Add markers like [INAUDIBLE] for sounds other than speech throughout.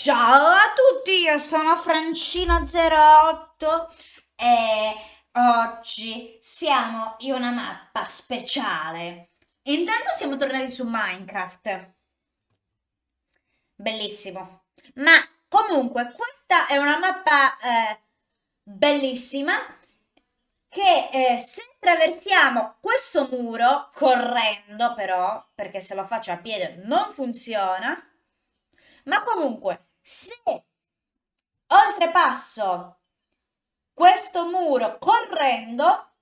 Ciao a tutti, io sono Francina08 e oggi siamo in una mappa speciale. Intanto siamo tornati su Minecraft. Bellissimo. Ma comunque questa è una mappa eh, bellissima che eh, se attraversiamo questo muro, correndo però, perché se lo faccio a piede non funziona, ma comunque se oltrepasso questo muro correndo,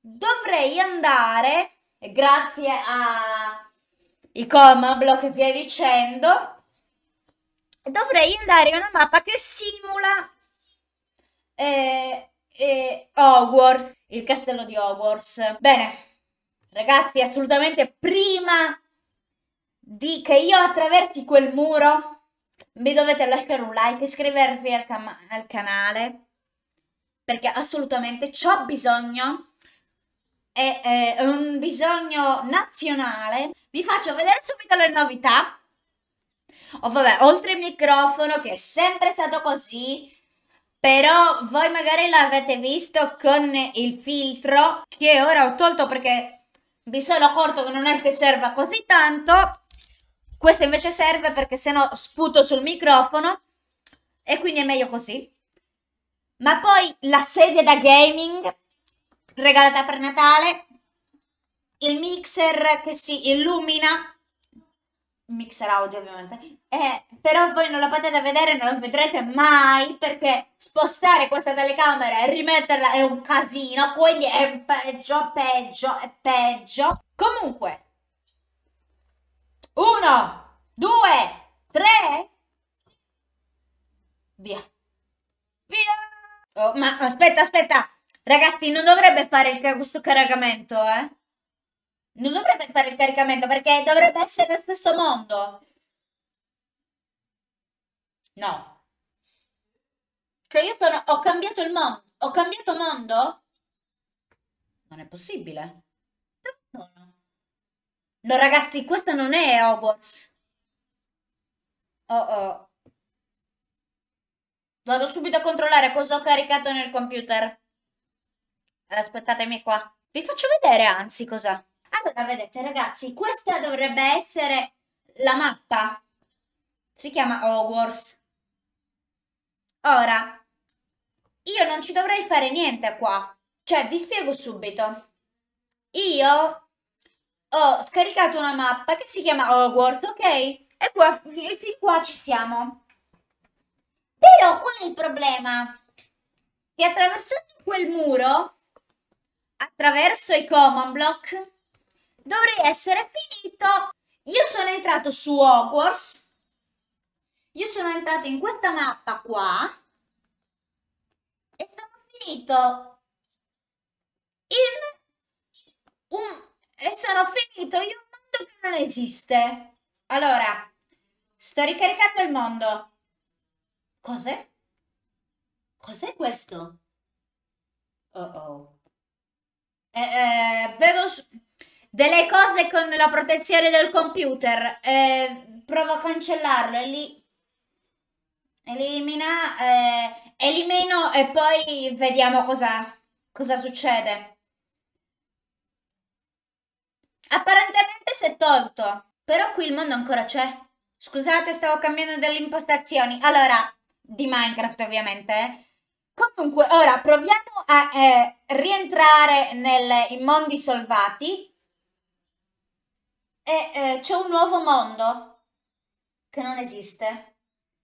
dovrei andare, grazie ai coma block e via dicendo, dovrei andare in una mappa che simula eh, eh, Hogwarts, il castello di Hogwarts. Bene, ragazzi, assolutamente prima di che io attraversi quel muro mi dovete lasciare un like, e iscrivervi al, al canale, perché assolutamente ho bisogno, è, eh, è un bisogno nazionale. Vi faccio vedere subito le novità. Oh, vabbè, oltre il microfono che è sempre stato così, però voi magari l'avete visto con il filtro che ora ho tolto perché mi sono accorto che non è che serva così tanto questa invece serve perché sennò sputo sul microfono e quindi è meglio così. Ma poi la sedia da gaming regalata per Natale, il mixer che si illumina, mixer audio ovviamente, eh, però voi non la potete vedere, non la vedrete mai perché spostare questa telecamera e rimetterla è un casino, quindi è peggio, peggio, è peggio. Comunque, uno, due, tre. Via. Via. Oh, ma aspetta, aspetta. Ragazzi, non dovrebbe fare il, questo caricamento, eh. Non dovrebbe fare il caricamento perché dovrebbe essere lo stesso mondo. No. Cioè io sono... Ho cambiato il mondo. Ho cambiato mondo? Non è possibile. No ragazzi, questo non è Hogwarts. Oh oh. Vado subito a controllare cosa ho caricato nel computer. Aspettatemi qua. Vi faccio vedere anzi cosa. Allora, vedete ragazzi, questa dovrebbe essere la mappa. Si chiama Hogwarts. Ora, io non ci dovrei fare niente qua. Cioè, vi spiego subito. Io ho scaricato una mappa che si chiama Hogwarts, ok? E qua, fin qua ci siamo. Però qual è il problema? Che attraversando quel muro, attraverso i common block, dovrei essere finito. Io sono entrato su Hogwarts, io sono entrato in questa mappa qua e sono finito in un e sono finito in un mondo che non esiste. Allora, sto ricaricando il mondo. Cos'è? Cos'è questo? Oh oh. Eh, eh, vedo delle cose con la protezione del computer. Eh, provo a cancellarlo e lì... Elimina, eh, elimino e poi vediamo cosa, cosa succede. Apparentemente si è tolto, però qui il mondo ancora c'è. Scusate, stavo cambiando delle impostazioni. Allora, di Minecraft ovviamente. Eh. Comunque, ora proviamo a eh, rientrare nei mondi solvati. E eh, c'è un nuovo mondo che non esiste,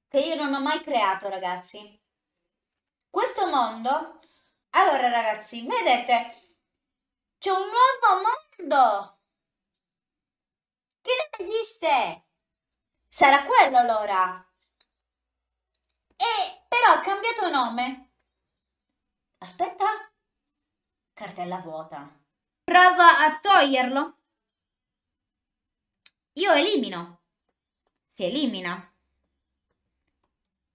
che io non ho mai creato, ragazzi. Questo mondo... Allora, ragazzi, vedete, c'è un nuovo mondo! Che non esiste! Sarà quello allora! E però ha cambiato nome. Aspetta. Cartella vuota. Prova a toglierlo. Io elimino. Si elimina.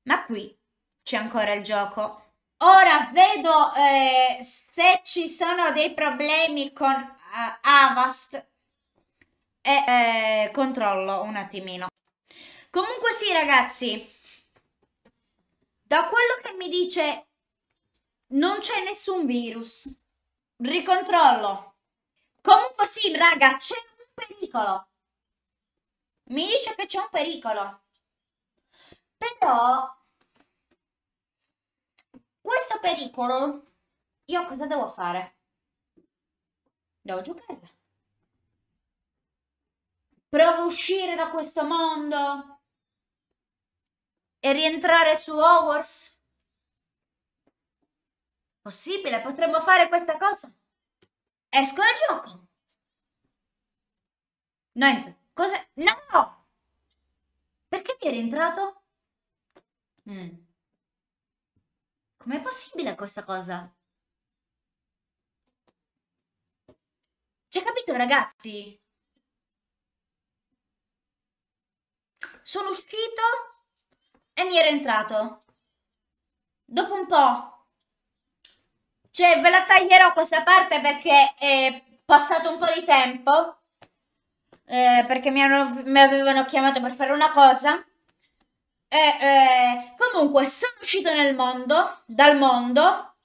Ma qui c'è ancora il gioco. Ora vedo eh, se ci sono dei problemi con uh, Avast e eh, controllo un attimino. Comunque sì ragazzi, da quello che mi dice non c'è nessun virus, ricontrollo. Comunque sì raga, c'è un pericolo. Mi dice che c'è un pericolo. Però questo pericolo io cosa devo fare? Devo giocare. Provo a uscire da questo mondo e rientrare su Hogwarts? Possibile, potremmo fare questa cosa. Esco dal gioco. Niente. Cosa? No! Perché mi è rientrato? Mm. Com'è possibile questa cosa? C'è capito ragazzi? sono uscito e mi era entrato. Dopo un po', cioè ve la taglierò questa parte perché è passato un po' di tempo, eh, perché mi, hanno, mi, avevano chiamato per fare una cosa. E, eh, comunque sono uscito nel mondo, dal mondo,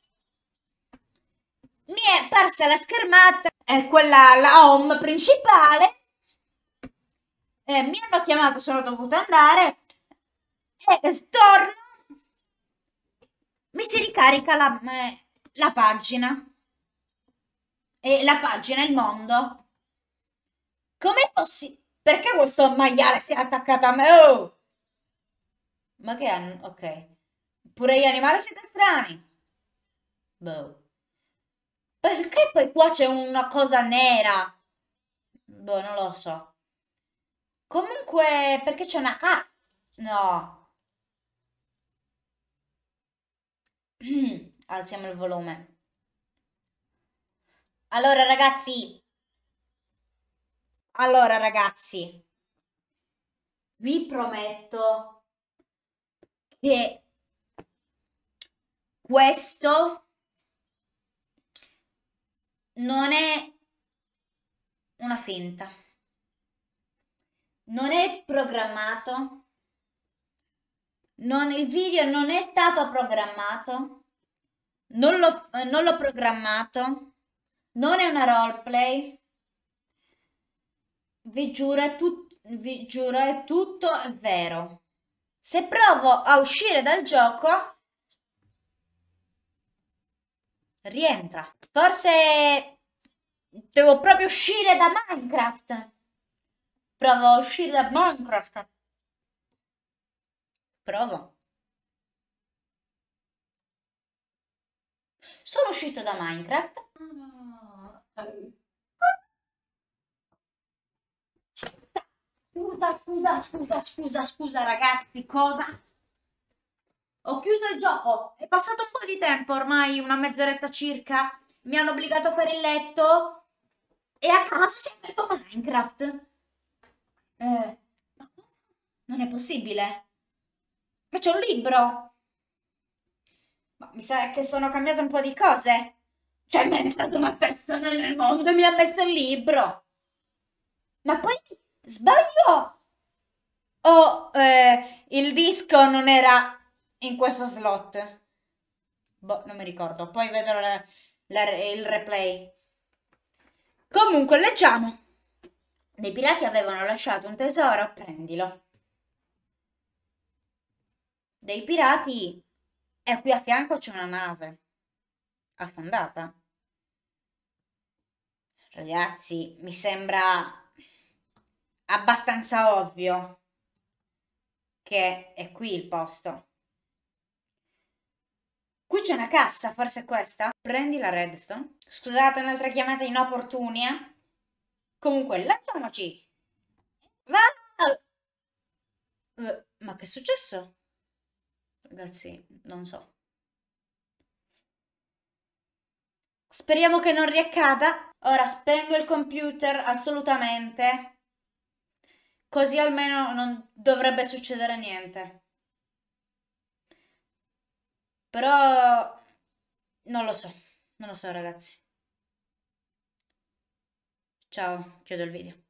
mi è persa la schermata, è quella la home principale eh, mi hanno chiamato, sono dovuta andare e eh, torno, mi si ricarica la, eh, la pagina. E la pagina, il mondo. Come possibile? Perché questo maiale si è attaccato a me? Oh! Ma che hanno? Ok. Pure gli animali siete strani. Boh. Perché poi qua c'è una cosa nera? Boh, non lo so. Comunque, perché c'è una... Ah, no. [CLEARS THROAT] Alziamo il volume. Allora, ragazzi. Allora, ragazzi. Vi prometto che questo non è una finta non è programmato, non, il video non è stato programmato, non l'ho, eh, non l'ho programmato, non è una roleplay, vi giuro, è tut, vi giuro è tutto vero. Se provo a uscire dal gioco, rientra. Forse devo proprio uscire da Minecraft. Prova a uscire da Minecraft. Provo. Sono uscito da Minecraft. Scusa, scusa, scusa, scusa, scusa ragazzi, cosa? Ho chiuso il gioco, è passato un po' di tempo ormai, una mezz'oretta circa, mi hanno obbligato a fare il letto e a caso si è aperto Minecraft. Eh, ma cosa? Non è possibile. Ma c'è un libro. Ma mi sa che sono cambiate un po' di cose. Cioè, mi è entrata una persona nel mondo e mi ha messo il libro. Ma poi sbaglio. O oh, eh, il disco non era in questo slot. Boh, non mi ricordo. Poi vedrò la, la, il replay. Comunque, leggiamo. Dei pirati avevano lasciato un tesoro, prendilo. Dei pirati... E qui a fianco c'è una nave. Affondata. Ragazzi, mi sembra abbastanza ovvio che è qui il posto. Qui c'è una cassa, forse è questa? Prendi la redstone. Scusate un'altra chiamata inopportuna. Eh. Comunque, lanciamoci. Va! Eh, ma che è successo? Ragazzi, non so. Speriamo che non riaccada. Ora spengo il computer assolutamente. Così almeno non dovrebbe succedere niente. Però non lo so, non lo so ragazzi. Ciao, chiudo il video.